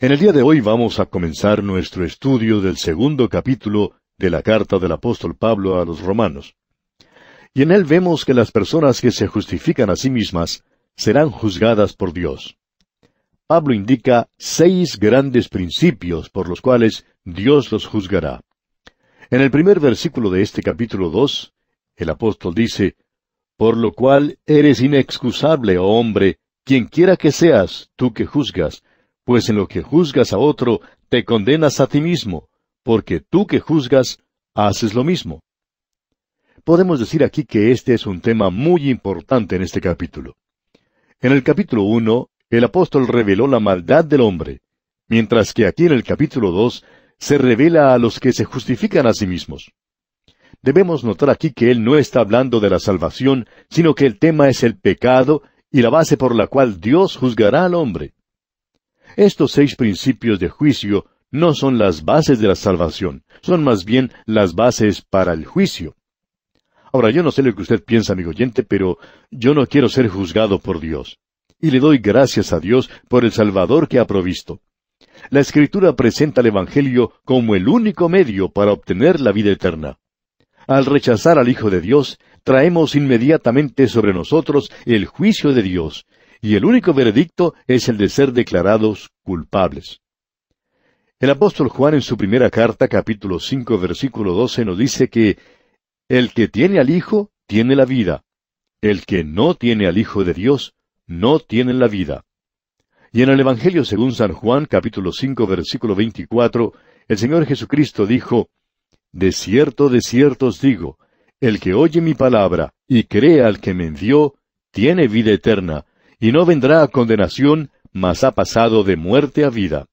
En el día de hoy vamos a comenzar nuestro estudio del segundo capítulo de la carta del apóstol Pablo a los romanos. Y en él vemos que las personas que se justifican a sí mismas serán juzgadas por Dios. Pablo indica seis grandes principios por los cuales Dios los juzgará. En el primer versículo de este capítulo 2, el apóstol dice, Por lo cual eres inexcusable, oh hombre, quien quiera que seas, tú que juzgas, pues en lo que juzgas a otro, te condenas a ti mismo, porque tú que juzgas, haces lo mismo. Podemos decir aquí que este es un tema muy importante en este capítulo. En el capítulo 1, el apóstol reveló la maldad del hombre, mientras que aquí en el capítulo 2 se revela a los que se justifican a sí mismos. Debemos notar aquí que él no está hablando de la salvación, sino que el tema es el pecado y la base por la cual Dios juzgará al hombre. Estos seis principios de juicio no son las bases de la salvación, son más bien las bases para el juicio. Ahora, yo no sé lo que usted piensa, amigo oyente, pero yo no quiero ser juzgado por Dios. Y le doy gracias a Dios por el Salvador que ha provisto. La Escritura presenta el Evangelio como el único medio para obtener la vida eterna. Al rechazar al Hijo de Dios, traemos inmediatamente sobre nosotros el juicio de Dios, y el único veredicto es el de ser declarados culpables. El apóstol Juan en su primera carta, capítulo 5, versículo 12, nos dice que el que tiene al Hijo tiene la vida. El que no tiene al Hijo de Dios no tiene la vida. Y en el Evangelio según San Juan, capítulo 5, versículo 24, el Señor Jesucristo dijo, De cierto, de cierto os digo, el que oye mi palabra y cree al que me envió, tiene vida eterna, y no vendrá a condenación, mas ha pasado de muerte a vida.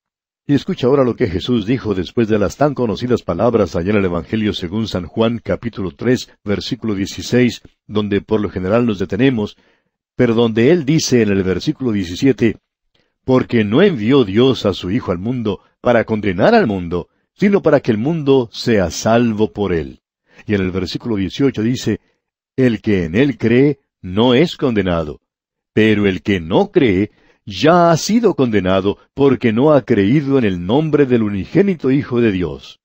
Y escucha ahora lo que Jesús dijo después de las tan conocidas palabras allá en el Evangelio según San Juan capítulo 3 versículo 16, donde por lo general nos detenemos, pero donde él dice en el versículo 17, Porque no envió Dios a su Hijo al mundo para condenar al mundo, sino para que el mundo sea salvo por él. Y en el versículo 18 dice, El que en él cree no es condenado, pero el que no cree ya ha sido condenado porque no ha creído en el nombre del unigénito Hijo de Dios.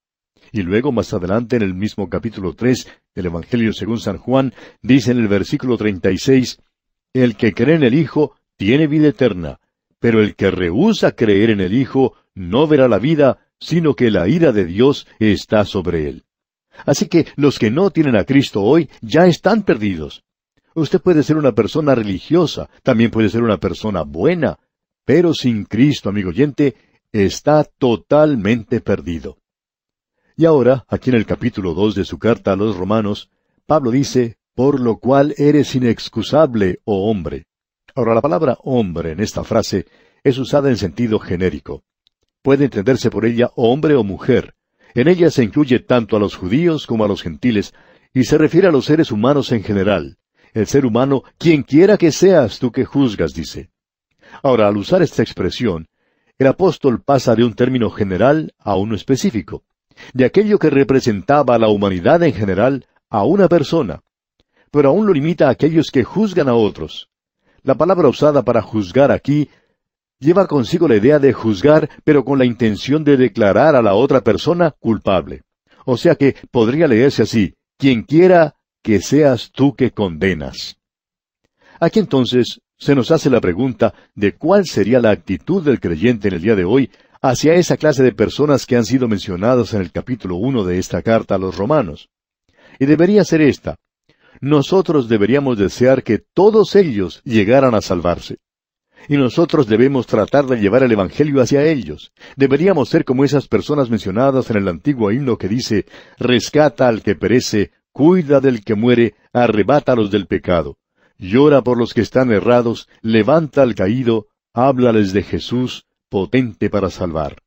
Y luego más adelante en el mismo capítulo 3 del Evangelio según San Juan, dice en el versículo 36, El que cree en el Hijo tiene vida eterna, pero el que rehúsa creer en el Hijo no verá la vida, sino que la ira de Dios está sobre él. Así que los que no tienen a Cristo hoy ya están perdidos. Usted puede ser una persona religiosa, también puede ser una persona buena, pero sin Cristo, amigo oyente, está totalmente perdido. Y ahora, aquí en el capítulo 2 de su carta a los romanos, Pablo dice, por lo cual eres inexcusable, oh hombre. Ahora, la palabra hombre en esta frase es usada en sentido genérico. Puede entenderse por ella hombre o mujer. En ella se incluye tanto a los judíos como a los gentiles, y se refiere a los seres humanos en general. El ser humano, quien quiera que seas tú que juzgas, dice. Ahora, al usar esta expresión, el apóstol pasa de un término general a uno específico, de aquello que representaba a la humanidad en general a una persona, pero aún lo limita a aquellos que juzgan a otros. La palabra usada para juzgar aquí lleva consigo la idea de juzgar, pero con la intención de declarar a la otra persona culpable. O sea que podría leerse así, quien quiera que seas tú que condenas. Aquí entonces se nos hace la pregunta de cuál sería la actitud del creyente en el día de hoy hacia esa clase de personas que han sido mencionadas en el capítulo 1 de esta carta a los romanos. Y debería ser esta. Nosotros deberíamos desear que todos ellos llegaran a salvarse. Y nosotros debemos tratar de llevar el Evangelio hacia ellos. Deberíamos ser como esas personas mencionadas en el antiguo himno que dice, Rescata al que perece, cuida del que muere, arrebata los del pecado. Llora por los que están errados, levanta al caído, háblales de Jesús, potente para salvar.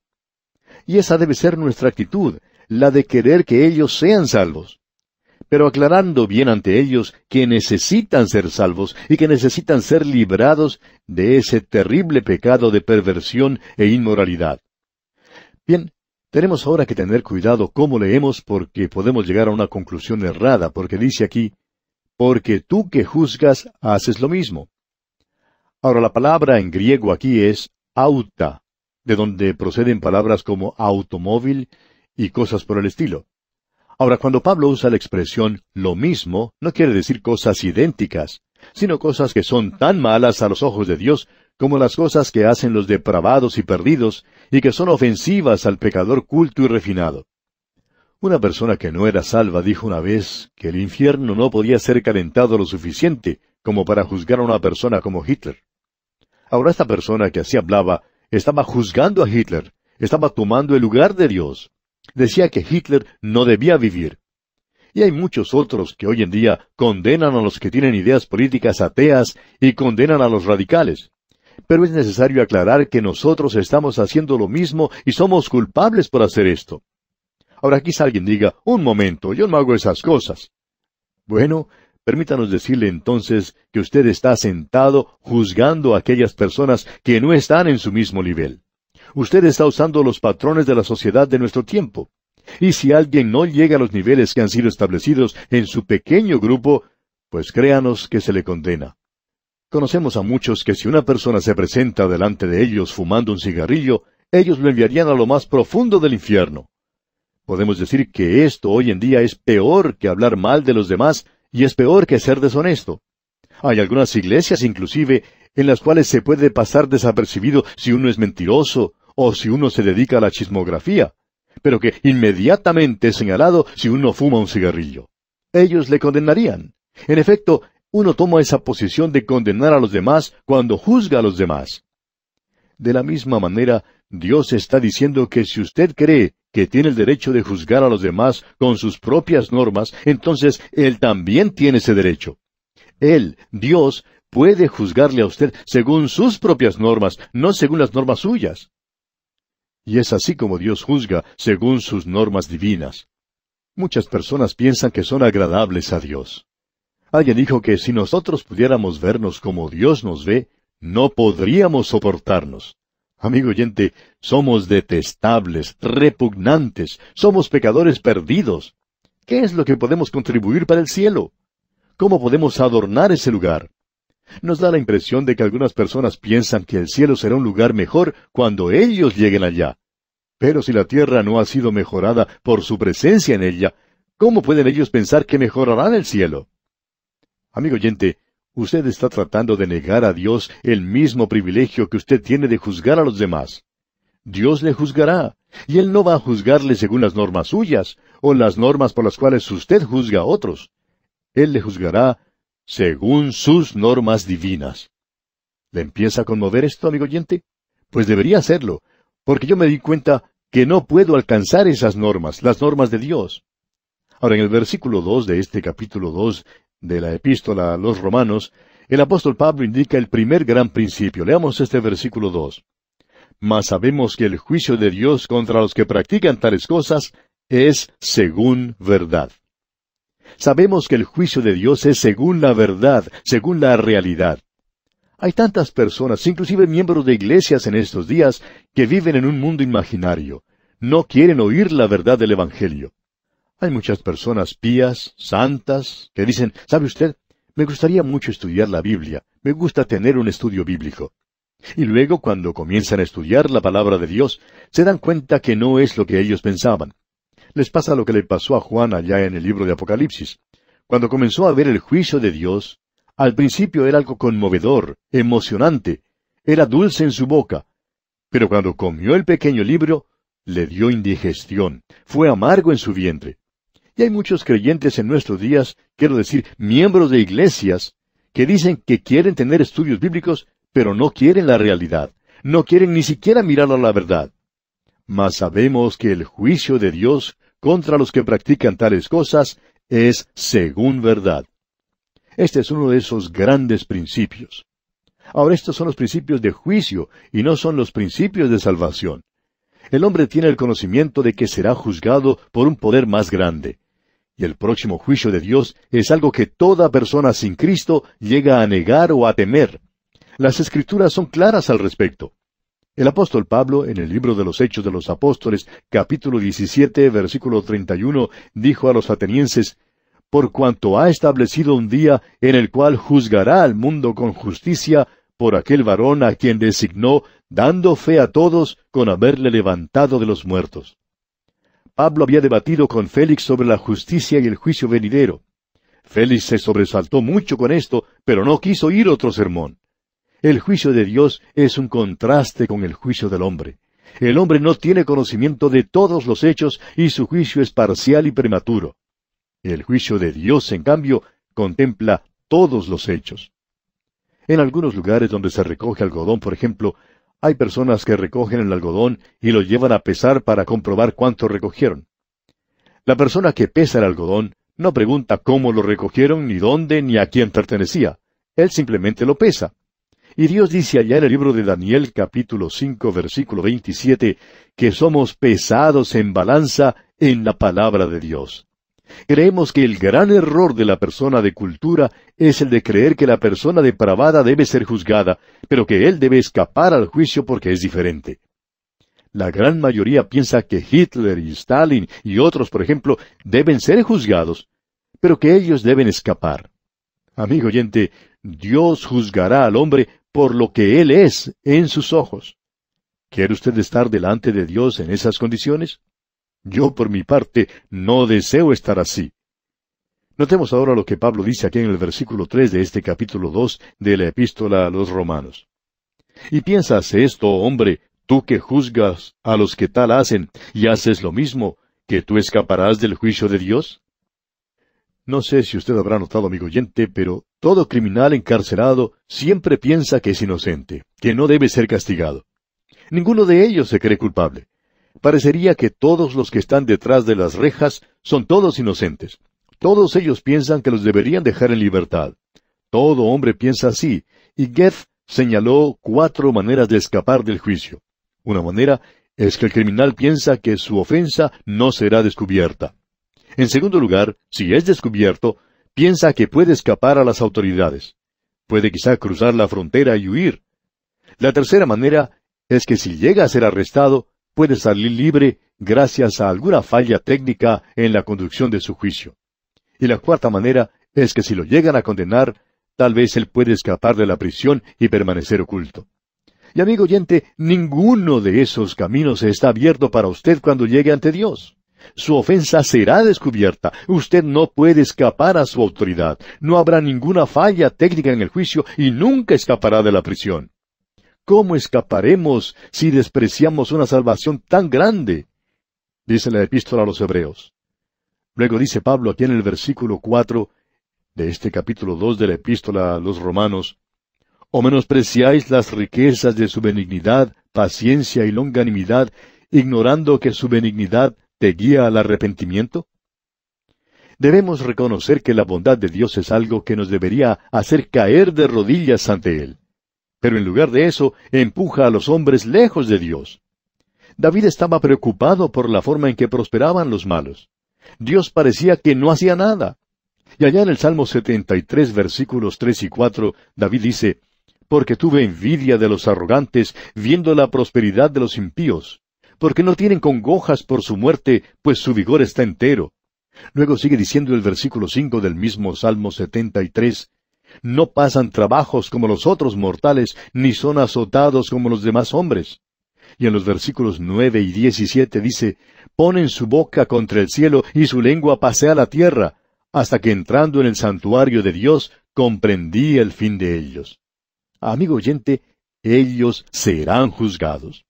Y esa debe ser nuestra actitud, la de querer que ellos sean salvos. Pero aclarando bien ante ellos que necesitan ser salvos y que necesitan ser librados de ese terrible pecado de perversión e inmoralidad. Bien, tenemos ahora que tener cuidado cómo leemos porque podemos llegar a una conclusión errada, porque dice aquí, porque tú que juzgas haces lo mismo. Ahora la palabra en griego aquí es auta, de donde proceden palabras como automóvil y cosas por el estilo. Ahora, cuando Pablo usa la expresión lo mismo, no quiere decir cosas idénticas, sino cosas que son tan malas a los ojos de Dios como las cosas que hacen los depravados y perdidos, y que son ofensivas al pecador culto y refinado. Una persona que no era salva dijo una vez que el infierno no podía ser calentado lo suficiente como para juzgar a una persona como Hitler. Ahora esta persona que así hablaba estaba juzgando a Hitler, estaba tomando el lugar de Dios. Decía que Hitler no debía vivir. Y hay muchos otros que hoy en día condenan a los que tienen ideas políticas ateas y condenan a los radicales. Pero es necesario aclarar que nosotros estamos haciendo lo mismo y somos culpables por hacer esto. Ahora quizá alguien diga, un momento, yo no hago esas cosas. Bueno, permítanos decirle entonces que usted está sentado juzgando a aquellas personas que no están en su mismo nivel. Usted está usando los patrones de la sociedad de nuestro tiempo. Y si alguien no llega a los niveles que han sido establecidos en su pequeño grupo, pues créanos que se le condena. Conocemos a muchos que si una persona se presenta delante de ellos fumando un cigarrillo, ellos lo enviarían a lo más profundo del infierno. Podemos decir que esto hoy en día es peor que hablar mal de los demás y es peor que ser deshonesto. Hay algunas iglesias inclusive en las cuales se puede pasar desapercibido si uno es mentiroso o si uno se dedica a la chismografía, pero que inmediatamente es señalado si uno fuma un cigarrillo. Ellos le condenarían. En efecto, uno toma esa posición de condenar a los demás cuando juzga a los demás. De la misma manera, Dios está diciendo que si usted cree que tiene el derecho de juzgar a los demás con sus propias normas, entonces Él también tiene ese derecho. Él, Dios, puede juzgarle a usted según sus propias normas, no según las normas suyas. Y es así como Dios juzga según sus normas divinas. Muchas personas piensan que son agradables a Dios. Alguien dijo que si nosotros pudiéramos vernos como Dios nos ve, no podríamos soportarnos. Amigo oyente, somos detestables, repugnantes, somos pecadores perdidos. ¿Qué es lo que podemos contribuir para el cielo? ¿Cómo podemos adornar ese lugar? Nos da la impresión de que algunas personas piensan que el cielo será un lugar mejor cuando ellos lleguen allá. Pero si la tierra no ha sido mejorada por su presencia en ella, ¿cómo pueden ellos pensar que mejorarán el cielo? Amigo oyente, usted está tratando de negar a Dios el mismo privilegio que usted tiene de juzgar a los demás. Dios le juzgará, y Él no va a juzgarle según las normas suyas, o las normas por las cuales usted juzga a otros. Él le juzgará según sus normas divinas. ¿Le empieza a conmover esto, amigo oyente? Pues debería hacerlo, porque yo me di cuenta que no puedo alcanzar esas normas, las normas de Dios. Ahora, en el versículo dos de este capítulo dos de la epístola a los romanos, el apóstol Pablo indica el primer gran principio. Leamos este versículo 2. Mas sabemos que el juicio de Dios contra los que practican tales cosas es según verdad. Sabemos que el juicio de Dios es según la verdad, según la realidad. Hay tantas personas, inclusive miembros de iglesias en estos días, que viven en un mundo imaginario. No quieren oír la verdad del Evangelio. Hay muchas personas pías, santas, que dicen, ¿sabe usted? Me gustaría mucho estudiar la Biblia, me gusta tener un estudio bíblico. Y luego, cuando comienzan a estudiar la palabra de Dios, se dan cuenta que no es lo que ellos pensaban. Les pasa lo que le pasó a Juan allá en el libro de Apocalipsis. Cuando comenzó a ver el juicio de Dios, al principio era algo conmovedor, emocionante, era dulce en su boca. Pero cuando comió el pequeño libro, le dio indigestión, fue amargo en su vientre. Y hay muchos creyentes en nuestros días, quiero decir, miembros de iglesias, que dicen que quieren tener estudios bíblicos, pero no quieren la realidad, no quieren ni siquiera mirar a la verdad. Mas sabemos que el juicio de Dios contra los que practican tales cosas es según verdad. Este es uno de esos grandes principios. Ahora estos son los principios de juicio y no son los principios de salvación. El hombre tiene el conocimiento de que será juzgado por un poder más grande. Y el próximo juicio de Dios es algo que toda persona sin Cristo llega a negar o a temer. Las escrituras son claras al respecto. El apóstol Pablo, en el libro de los Hechos de los Apóstoles, capítulo 17, versículo 31, dijo a los atenienses, Por cuanto ha establecido un día en el cual juzgará al mundo con justicia por aquel varón a quien designó, dando fe a todos con haberle levantado de los muertos. Pablo había debatido con Félix sobre la justicia y el juicio venidero. Félix se sobresaltó mucho con esto, pero no quiso ir otro sermón. El juicio de Dios es un contraste con el juicio del hombre. El hombre no tiene conocimiento de todos los hechos y su juicio es parcial y prematuro. El juicio de Dios, en cambio, contempla todos los hechos. En algunos lugares donde se recoge algodón, por ejemplo, hay personas que recogen el algodón y lo llevan a pesar para comprobar cuánto recogieron. La persona que pesa el algodón no pregunta cómo lo recogieron, ni dónde, ni a quién pertenecía. Él simplemente lo pesa. Y Dios dice allá en el libro de Daniel capítulo 5 versículo 27 que somos pesados en balanza en la palabra de Dios. Creemos que el gran error de la persona de cultura es el de creer que la persona depravada debe ser juzgada, pero que él debe escapar al juicio porque es diferente. La gran mayoría piensa que Hitler y Stalin y otros, por ejemplo, deben ser juzgados, pero que ellos deben escapar. Amigo oyente, Dios juzgará al hombre por lo que él es en sus ojos. ¿Quiere usted estar delante de Dios en esas condiciones? Yo, por mi parte, no deseo estar así. Notemos ahora lo que Pablo dice aquí en el versículo tres de este capítulo dos de la Epístola a los Romanos. Y piensas esto, hombre, tú que juzgas a los que tal hacen y haces lo mismo, que tú escaparás del juicio de Dios? No sé si usted habrá notado, amigo oyente, pero todo criminal encarcelado siempre piensa que es inocente, que no debe ser castigado. Ninguno de ellos se cree culpable parecería que todos los que están detrás de las rejas son todos inocentes. Todos ellos piensan que los deberían dejar en libertad. Todo hombre piensa así, y Goethe señaló cuatro maneras de escapar del juicio. Una manera es que el criminal piensa que su ofensa no será descubierta. En segundo lugar, si es descubierto, piensa que puede escapar a las autoridades. Puede quizá cruzar la frontera y huir. La tercera manera es que si llega a ser arrestado, puede salir libre gracias a alguna falla técnica en la conducción de su juicio. Y la cuarta manera es que si lo llegan a condenar, tal vez él puede escapar de la prisión y permanecer oculto. Y amigo oyente, ninguno de esos caminos está abierto para usted cuando llegue ante Dios. Su ofensa será descubierta. Usted no puede escapar a su autoridad. No habrá ninguna falla técnica en el juicio y nunca escapará de la prisión. ¿Cómo escaparemos si despreciamos una salvación tan grande? Dice la epístola a los Hebreos. Luego dice Pablo aquí en el versículo cuatro de este capítulo dos de la epístola a los Romanos, ¿O menospreciáis las riquezas de su benignidad, paciencia y longanimidad, ignorando que su benignidad te guía al arrepentimiento? Debemos reconocer que la bondad de Dios es algo que nos debería hacer caer de rodillas ante Él pero en lugar de eso empuja a los hombres lejos de Dios. David estaba preocupado por la forma en que prosperaban los malos. Dios parecía que no hacía nada. Y allá en el Salmo 73, versículos 3 y 4, David dice, Porque tuve envidia de los arrogantes, viendo la prosperidad de los impíos, porque no tienen congojas por su muerte, pues su vigor está entero. Luego sigue diciendo el versículo 5 del mismo Salmo 73, no pasan trabajos como los otros mortales, ni son azotados como los demás hombres. Y en los versículos nueve y diecisiete dice, ponen su boca contra el cielo y su lengua pasea la tierra, hasta que entrando en el santuario de Dios comprendí el fin de ellos. Amigo oyente, ellos serán juzgados.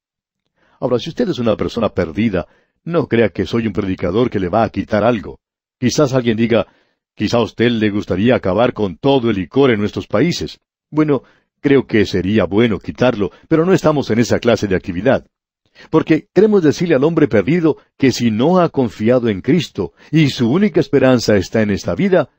Ahora, si usted es una persona perdida, no crea que soy un predicador que le va a quitar algo. Quizás alguien diga, Quizá a usted le gustaría acabar con todo el licor en nuestros países. Bueno, creo que sería bueno quitarlo, pero no estamos en esa clase de actividad. Porque queremos decirle al hombre perdido que si no ha confiado en Cristo y su única esperanza está en esta vida,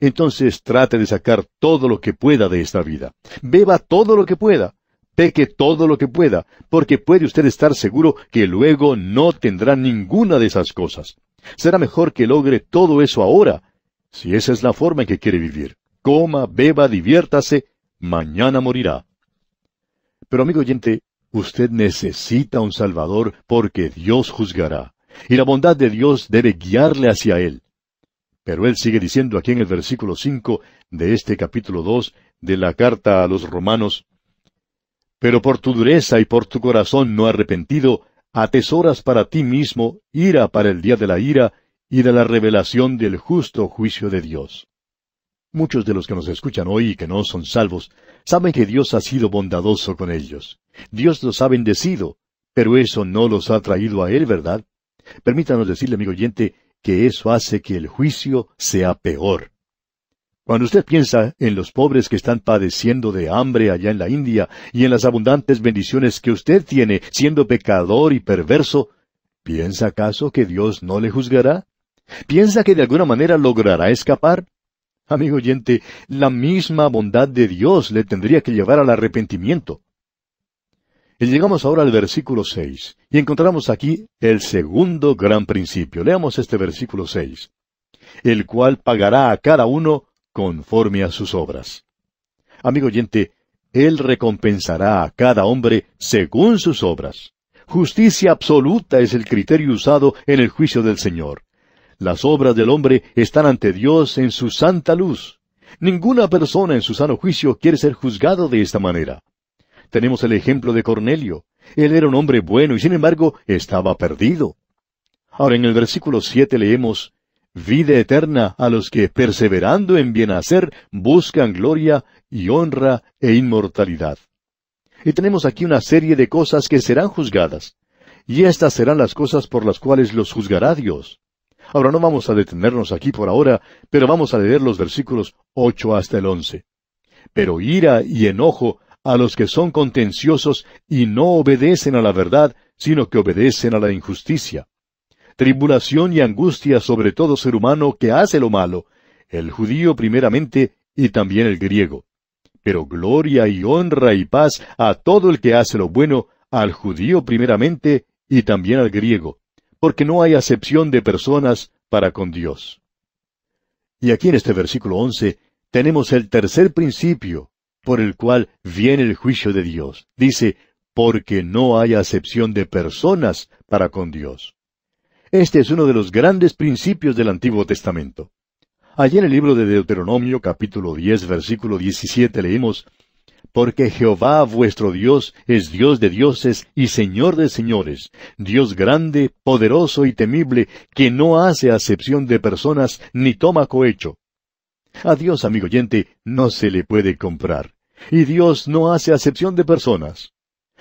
entonces trate de sacar todo lo que pueda de esta vida. Beba todo lo que pueda. Peque todo lo que pueda, porque puede usted estar seguro que luego no tendrá ninguna de esas cosas. Será mejor que logre todo eso ahora, si esa es la forma en que quiere vivir, coma, beba, diviértase, mañana morirá. Pero amigo oyente, usted necesita un Salvador porque Dios juzgará, y la bondad de Dios debe guiarle hacia Él. Pero Él sigue diciendo aquí en el versículo 5 de este capítulo 2 de la carta a los romanos, Pero por tu dureza y por tu corazón no arrepentido, atesoras para ti mismo ira para el día de la ira, y de la revelación del justo juicio de Dios. Muchos de los que nos escuchan hoy y que no son salvos, saben que Dios ha sido bondadoso con ellos. Dios los ha bendecido, pero eso no los ha traído a Él, ¿verdad? Permítanos decirle, amigo oyente, que eso hace que el juicio sea peor. Cuando usted piensa en los pobres que están padeciendo de hambre allá en la India y en las abundantes bendiciones que usted tiene siendo pecador y perverso, ¿piensa acaso que Dios no le juzgará? ¿Piensa que de alguna manera logrará escapar? Amigo oyente, la misma bondad de Dios le tendría que llevar al arrepentimiento. Y llegamos ahora al versículo 6, y encontramos aquí el segundo gran principio. Leamos este versículo 6. El cual pagará a cada uno conforme a sus obras. Amigo oyente, Él recompensará a cada hombre según sus obras. Justicia absoluta es el criterio usado en el juicio del Señor. Las obras del hombre están ante Dios en su santa luz. Ninguna persona en su sano juicio quiere ser juzgado de esta manera. Tenemos el ejemplo de Cornelio. Él era un hombre bueno y sin embargo estaba perdido. Ahora en el versículo 7 leemos vida eterna a los que, perseverando en bien hacer, buscan gloria y honra e inmortalidad. Y tenemos aquí una serie de cosas que serán juzgadas. Y estas serán las cosas por las cuales los juzgará Dios. Ahora no vamos a detenernos aquí por ahora, pero vamos a leer los versículos ocho hasta el once. Pero ira y enojo a los que son contenciosos y no obedecen a la verdad, sino que obedecen a la injusticia. Tribulación y angustia sobre todo ser humano que hace lo malo, el judío primeramente y también el griego. Pero gloria y honra y paz a todo el que hace lo bueno, al judío primeramente y también al griego porque no hay acepción de personas para con Dios. Y aquí en este versículo 11 tenemos el tercer principio por el cual viene el juicio de Dios. Dice, porque no hay acepción de personas para con Dios. Este es uno de los grandes principios del Antiguo Testamento. Allí en el libro de Deuteronomio capítulo 10 versículo 17 leímos, porque Jehová vuestro Dios es Dios de dioses y Señor de señores, Dios grande, poderoso y temible, que no hace acepción de personas ni toma cohecho. A Dios, amigo oyente, no se le puede comprar. Y Dios no hace acepción de personas.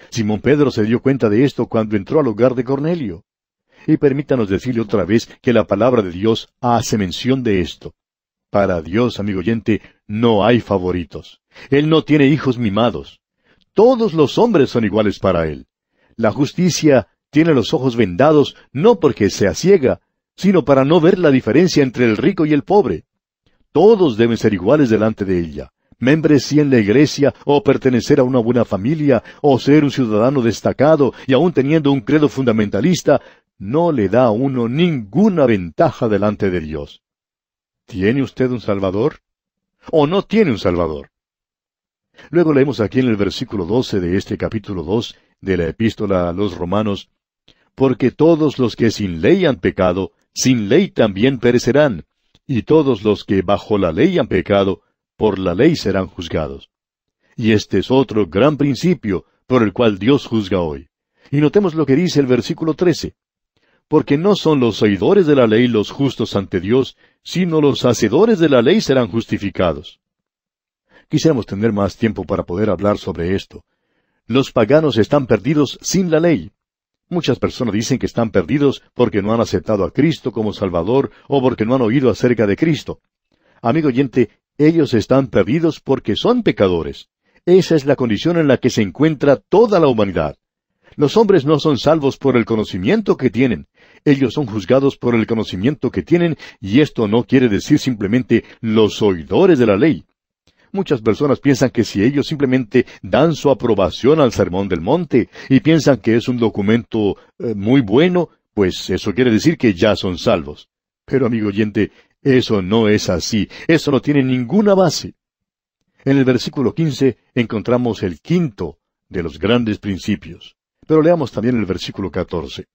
Simón Pedro se dio cuenta de esto cuando entró al hogar de Cornelio. Y permítanos decirle otra vez que la palabra de Dios hace mención de esto. Para Dios, amigo oyente, no hay favoritos. Él no tiene hijos mimados. Todos los hombres son iguales para Él. La justicia tiene los ojos vendados no porque sea ciega, sino para no ver la diferencia entre el rico y el pobre. Todos deben ser iguales delante de ella. y en la iglesia, o pertenecer a una buena familia, o ser un ciudadano destacado, y aun teniendo un credo fundamentalista, no le da a uno ninguna ventaja delante de Dios. ¿Tiene usted un Salvador? ¿O no tiene un Salvador? Luego leemos aquí en el versículo 12 de este capítulo 2 de la epístola a los romanos, porque todos los que sin ley han pecado, sin ley también perecerán, y todos los que bajo la ley han pecado, por la ley serán juzgados. Y este es otro gran principio por el cual Dios juzga hoy. Y notemos lo que dice el versículo 13. Porque no son los oidores de la ley los justos ante Dios, sino los hacedores de la ley serán justificados. Quisiéramos tener más tiempo para poder hablar sobre esto. Los paganos están perdidos sin la ley. Muchas personas dicen que están perdidos porque no han aceptado a Cristo como Salvador o porque no han oído acerca de Cristo. Amigo oyente, ellos están perdidos porque son pecadores. Esa es la condición en la que se encuentra toda la humanidad. Los hombres no son salvos por el conocimiento que tienen. Ellos son juzgados por el conocimiento que tienen, y esto no quiere decir simplemente los oidores de la ley. Muchas personas piensan que si ellos simplemente dan su aprobación al Sermón del Monte y piensan que es un documento eh, muy bueno, pues eso quiere decir que ya son salvos. Pero amigo oyente, eso no es así, eso no tiene ninguna base. En el versículo 15 encontramos el quinto de los grandes principios. Pero leamos también el versículo 14.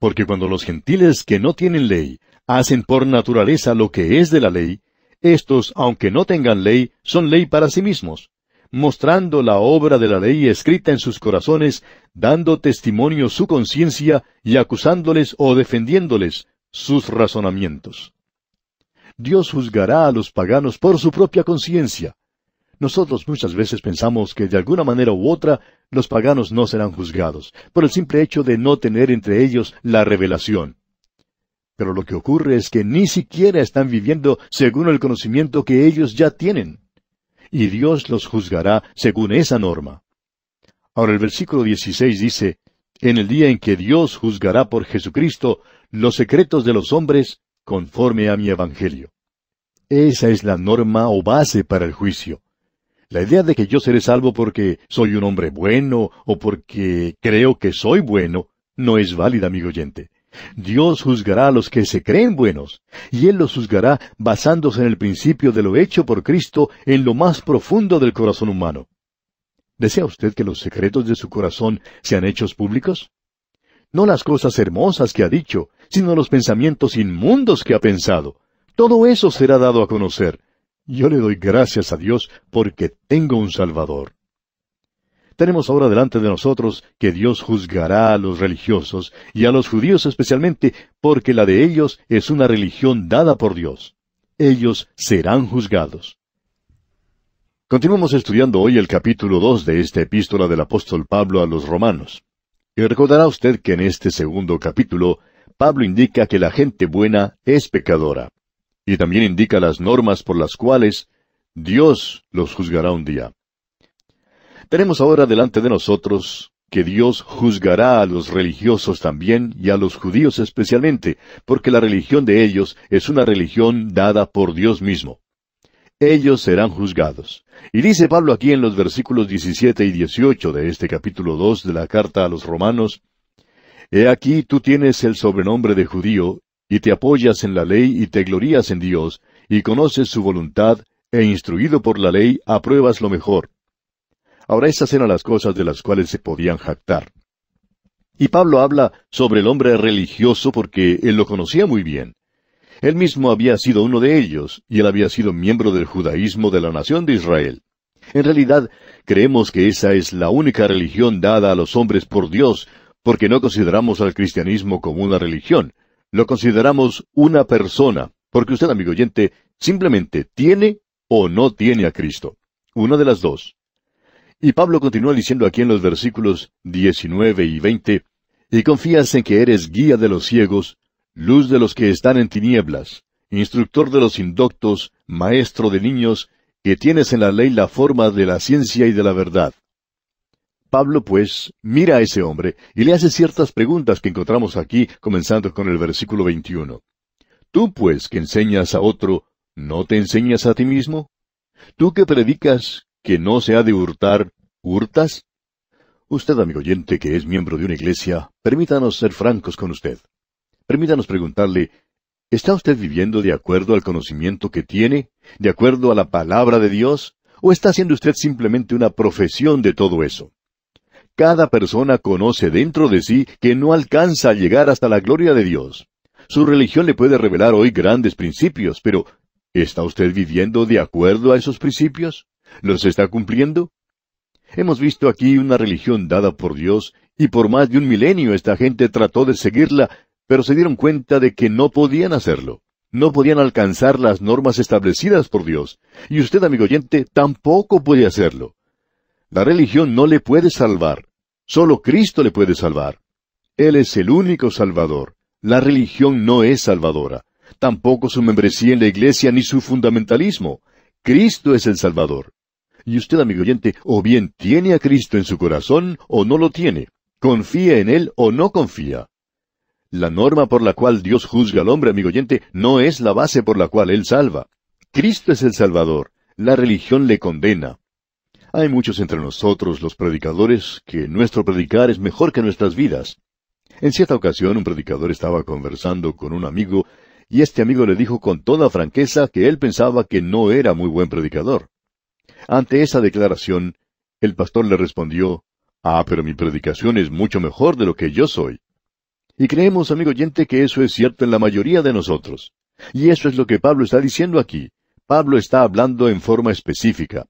Porque cuando los gentiles que no tienen ley hacen por naturaleza lo que es de la ley, estos, aunque no tengan ley, son ley para sí mismos, mostrando la obra de la ley escrita en sus corazones, dando testimonio su conciencia y acusándoles o defendiéndoles sus razonamientos. Dios juzgará a los paganos por su propia conciencia. Nosotros muchas veces pensamos que de alguna manera u otra los paganos no serán juzgados, por el simple hecho de no tener entre ellos la revelación. Pero lo que ocurre es que ni siquiera están viviendo según el conocimiento que ellos ya tienen. Y Dios los juzgará según esa norma. Ahora el versículo 16 dice, En el día en que Dios juzgará por Jesucristo los secretos de los hombres conforme a mi evangelio. Esa es la norma o base para el juicio. La idea de que yo seré salvo porque soy un hombre bueno o porque creo que soy bueno no es válida, amigo oyente. Dios juzgará a los que se creen buenos, y Él los juzgará basándose en el principio de lo hecho por Cristo en lo más profundo del corazón humano. ¿Desea usted que los secretos de su corazón sean hechos públicos? No las cosas hermosas que ha dicho, sino los pensamientos inmundos que ha pensado. Todo eso será dado a conocer. Yo le doy gracias a Dios porque tengo un Salvador tenemos ahora delante de nosotros que Dios juzgará a los religiosos y a los judíos especialmente, porque la de ellos es una religión dada por Dios. Ellos serán juzgados. Continuamos estudiando hoy el capítulo 2 de esta epístola del apóstol Pablo a los romanos. Y recordará usted que en este segundo capítulo, Pablo indica que la gente buena es pecadora. Y también indica las normas por las cuales Dios los juzgará un día. Tenemos ahora delante de nosotros que Dios juzgará a los religiosos también y a los judíos especialmente, porque la religión de ellos es una religión dada por Dios mismo. Ellos serán juzgados. Y dice Pablo aquí en los versículos 17 y 18 de este capítulo 2 de la carta a los romanos, He aquí tú tienes el sobrenombre de judío, y te apoyas en la ley y te glorías en Dios, y conoces su voluntad, e instruido por la ley apruebas lo mejor. Ahora esas eran las cosas de las cuales se podían jactar. Y Pablo habla sobre el hombre religioso porque él lo conocía muy bien. Él mismo había sido uno de ellos, y él había sido miembro del judaísmo de la nación de Israel. En realidad, creemos que esa es la única religión dada a los hombres por Dios, porque no consideramos al cristianismo como una religión, lo consideramos una persona, porque usted, amigo oyente, simplemente tiene o no tiene a Cristo. Una de las dos. Y Pablo continúa diciendo aquí en los versículos 19 y 20, y confías en que eres guía de los ciegos, luz de los que están en tinieblas, instructor de los indoctos, maestro de niños, que tienes en la ley la forma de la ciencia y de la verdad. Pablo, pues, mira a ese hombre y le hace ciertas preguntas que encontramos aquí, comenzando con el versículo 21. Tú, pues, que enseñas a otro, ¿no te enseñas a ti mismo? Tú que predicas, que no se ha de hurtar, ¿hurtas? Usted, amigo oyente, que es miembro de una iglesia, permítanos ser francos con usted. Permítanos preguntarle, ¿está usted viviendo de acuerdo al conocimiento que tiene, de acuerdo a la palabra de Dios, o está haciendo usted simplemente una profesión de todo eso? Cada persona conoce dentro de sí que no alcanza a llegar hasta la gloria de Dios. Su religión le puede revelar hoy grandes principios, pero ¿está usted viviendo de acuerdo a esos principios? ¿Los está cumpliendo? Hemos visto aquí una religión dada por Dios, y por más de un milenio esta gente trató de seguirla, pero se dieron cuenta de que no podían hacerlo. No podían alcanzar las normas establecidas por Dios. Y usted, amigo oyente, tampoco puede hacerlo. La religión no le puede salvar. Solo Cristo le puede salvar. Él es el único salvador. La religión no es salvadora. Tampoco su membresía en la iglesia ni su fundamentalismo. Cristo es el salvador. Y usted, amigo oyente, o bien tiene a Cristo en su corazón o no lo tiene. Confía en Él o no confía. La norma por la cual Dios juzga al hombre, amigo oyente, no es la base por la cual Él salva. Cristo es el Salvador. La religión le condena. Hay muchos entre nosotros, los predicadores, que nuestro predicar es mejor que nuestras vidas. En cierta ocasión un predicador estaba conversando con un amigo y este amigo le dijo con toda franqueza que él pensaba que no era muy buen predicador. Ante esa declaración, el pastor le respondió, Ah, pero mi predicación es mucho mejor de lo que yo soy. Y creemos, amigo oyente, que eso es cierto en la mayoría de nosotros. Y eso es lo que Pablo está diciendo aquí. Pablo está hablando en forma específica.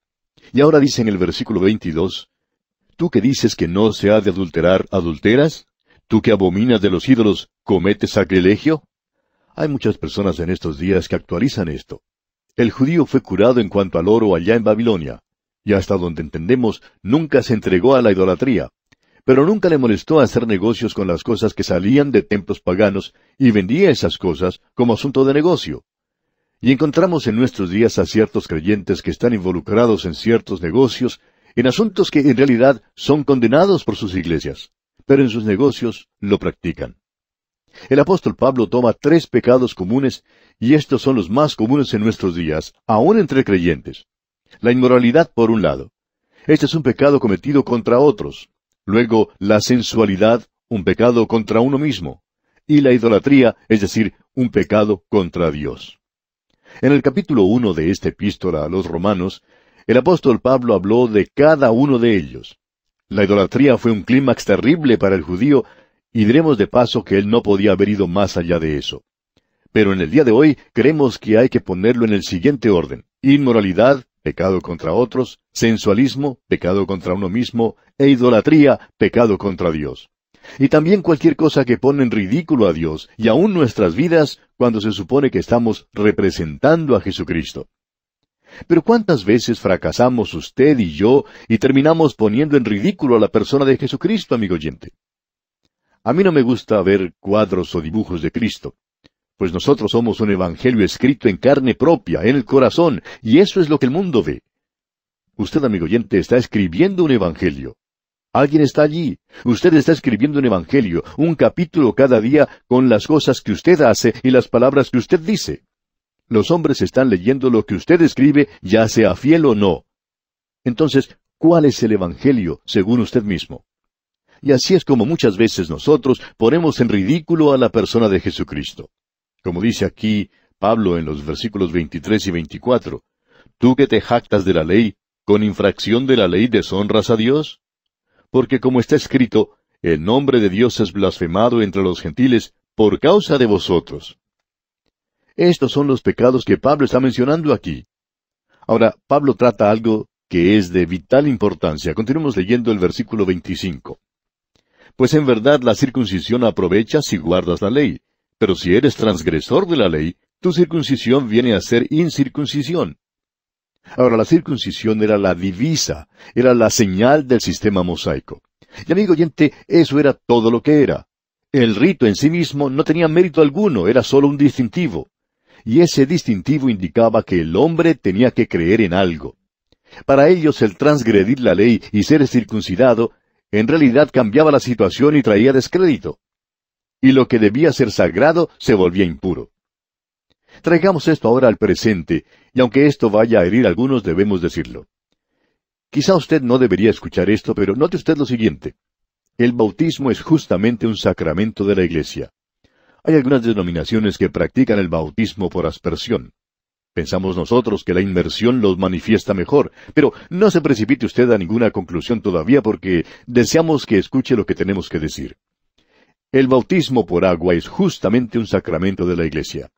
Y ahora dice en el versículo 22, Tú que dices que no se ha de adulterar, adulteras? ¿Tú que abominas de los ídolos, cometes sacrilegio? Hay muchas personas en estos días que actualizan esto. El judío fue curado en cuanto al oro allá en Babilonia, y hasta donde entendemos, nunca se entregó a la idolatría, pero nunca le molestó hacer negocios con las cosas que salían de templos paganos y vendía esas cosas como asunto de negocio. Y encontramos en nuestros días a ciertos creyentes que están involucrados en ciertos negocios, en asuntos que en realidad son condenados por sus iglesias, pero en sus negocios lo practican. El apóstol Pablo toma tres pecados comunes y estos son los más comunes en nuestros días, aun entre creyentes. La inmoralidad, por un lado. Este es un pecado cometido contra otros. Luego, la sensualidad, un pecado contra uno mismo. Y la idolatría, es decir, un pecado contra Dios. En el capítulo 1 de esta epístola a los romanos, el apóstol Pablo habló de cada uno de ellos. La idolatría fue un clímax terrible para el judío y diremos de paso que él no podía haber ido más allá de eso. Pero en el día de hoy creemos que hay que ponerlo en el siguiente orden. Inmoralidad, pecado contra otros, sensualismo, pecado contra uno mismo, e idolatría, pecado contra Dios. Y también cualquier cosa que pone en ridículo a Dios y aún nuestras vidas cuando se supone que estamos representando a Jesucristo. Pero ¿cuántas veces fracasamos usted y yo y terminamos poniendo en ridículo a la persona de Jesucristo, amigo oyente? A mí no me gusta ver cuadros o dibujos de Cristo, pues nosotros somos un evangelio escrito en carne propia, en el corazón, y eso es lo que el mundo ve. Usted, amigo oyente, está escribiendo un evangelio. Alguien está allí. Usted está escribiendo un evangelio, un capítulo cada día con las cosas que usted hace y las palabras que usted dice. Los hombres están leyendo lo que usted escribe, ya sea fiel o no. Entonces, ¿cuál es el evangelio según usted mismo? Y así es como muchas veces nosotros ponemos en ridículo a la persona de Jesucristo. Como dice aquí Pablo en los versículos 23 y 24, Tú que te jactas de la ley, con infracción de la ley deshonras a Dios. Porque como está escrito, el nombre de Dios es blasfemado entre los gentiles por causa de vosotros. Estos son los pecados que Pablo está mencionando aquí. Ahora, Pablo trata algo que es de vital importancia. Continuemos leyendo el versículo 25. Pues en verdad la circuncisión aprovecha si guardas la ley, pero si eres transgresor de la ley, tu circuncisión viene a ser incircuncisión. Ahora, la circuncisión era la divisa, era la señal del sistema mosaico. Y amigo oyente, eso era todo lo que era. El rito en sí mismo no tenía mérito alguno, era solo un distintivo. Y ese distintivo indicaba que el hombre tenía que creer en algo. Para ellos el transgredir la ley y ser circuncidado en realidad cambiaba la situación y traía descrédito. Y lo que debía ser sagrado se volvía impuro. Traigamos esto ahora al presente, y aunque esto vaya a herir a algunos, debemos decirlo. Quizá usted no debería escuchar esto, pero note usted lo siguiente. El bautismo es justamente un sacramento de la Iglesia. Hay algunas denominaciones que practican el bautismo por aspersión. Pensamos nosotros que la inmersión los manifiesta mejor, pero no se precipite usted a ninguna conclusión todavía porque deseamos que escuche lo que tenemos que decir. El bautismo por agua es justamente un sacramento de la Iglesia.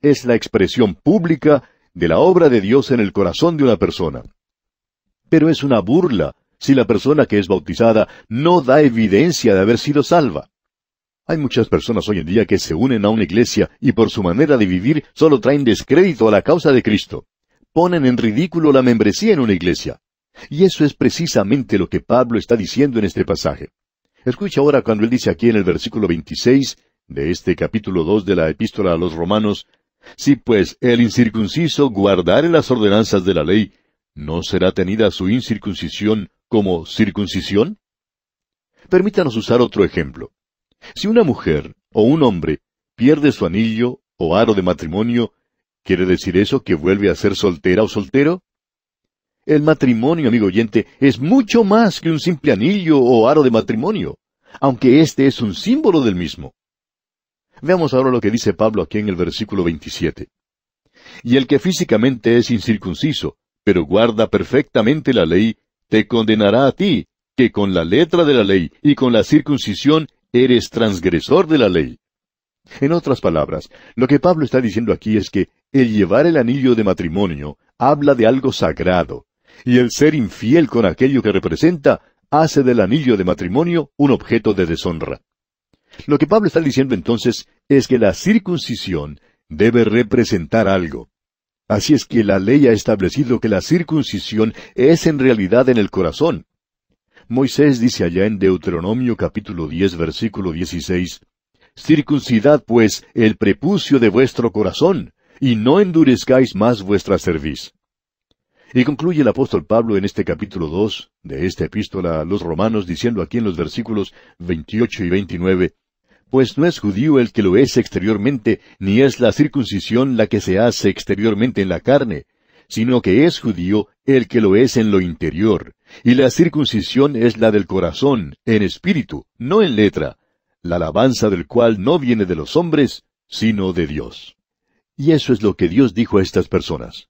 Es la expresión pública de la obra de Dios en el corazón de una persona. Pero es una burla si la persona que es bautizada no da evidencia de haber sido salva. Hay muchas personas hoy en día que se unen a una iglesia y por su manera de vivir solo traen descrédito a la causa de Cristo. Ponen en ridículo la membresía en una iglesia. Y eso es precisamente lo que Pablo está diciendo en este pasaje. Escucha ahora cuando él dice aquí en el versículo 26 de este capítulo 2 de la epístola a los romanos, Si pues el incircunciso guardare las ordenanzas de la ley, ¿no será tenida su incircuncisión como circuncisión? Permítanos usar otro ejemplo. Si una mujer o un hombre pierde su anillo o aro de matrimonio, ¿quiere decir eso que vuelve a ser soltera o soltero? El matrimonio, amigo oyente, es mucho más que un simple anillo o aro de matrimonio, aunque este es un símbolo del mismo. Veamos ahora lo que dice Pablo aquí en el versículo 27. Y el que físicamente es incircunciso, pero guarda perfectamente la ley, te condenará a ti, que con la letra de la ley y con la circuncisión eres transgresor de la ley. En otras palabras, lo que Pablo está diciendo aquí es que el llevar el anillo de matrimonio habla de algo sagrado, y el ser infiel con aquello que representa hace del anillo de matrimonio un objeto de deshonra. Lo que Pablo está diciendo entonces es que la circuncisión debe representar algo. Así es que la ley ha establecido que la circuncisión es en realidad en el corazón, Moisés dice allá en Deuteronomio capítulo 10 versículo 16, Circuncidad pues el prepucio de vuestro corazón, y no endurezcáis más vuestra cerviz. Y concluye el apóstol Pablo en este capítulo 2 de esta epístola a los romanos diciendo aquí en los versículos 28 y 29, Pues no es judío el que lo es exteriormente, ni es la circuncisión la que se hace exteriormente en la carne, sino que es judío el que lo es en lo interior, y la circuncisión es la del corazón, en espíritu, no en letra, la alabanza del cual no viene de los hombres, sino de Dios. Y eso es lo que Dios dijo a estas personas.